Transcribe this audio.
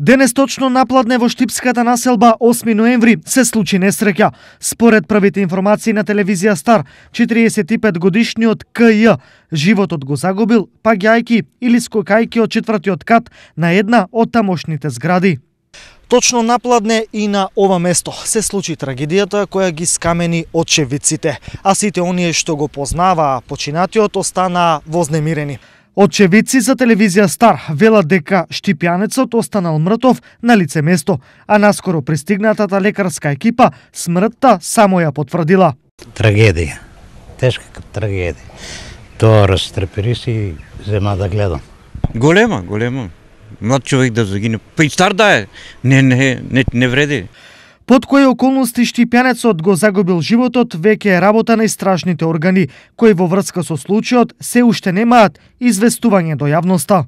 Денес точно напладне во Штипската населба 8 ноември се случи несреќа. Според првите информации на телевизија Стар, 45 годишниот КЈ животот го загубил паѓајки или скокајки од четвртиот кат на една од тамошните згради. Точно напладне и на ова место се случи трагедијата која ги скамени очевиците, а сите оние што го познаваа починатиот останаа вознемирени. Очевици за телевизија Стар велат дека Штипјанецот останал мртов на лице место, а наскоро пристигнатата лекарска екипа смртта само ја потврдила. Трагедија, тешка трагедија. Тоа растрепери си зема да гледам. Голема, голема. Млад човек да загине. Па и стар да е. Не, не, не, не вреди. Под кои околности Штипјанецот го загубил животот веќе е работа на истражните органи, кои во врска со случајот се уште немаат известување до јавноста.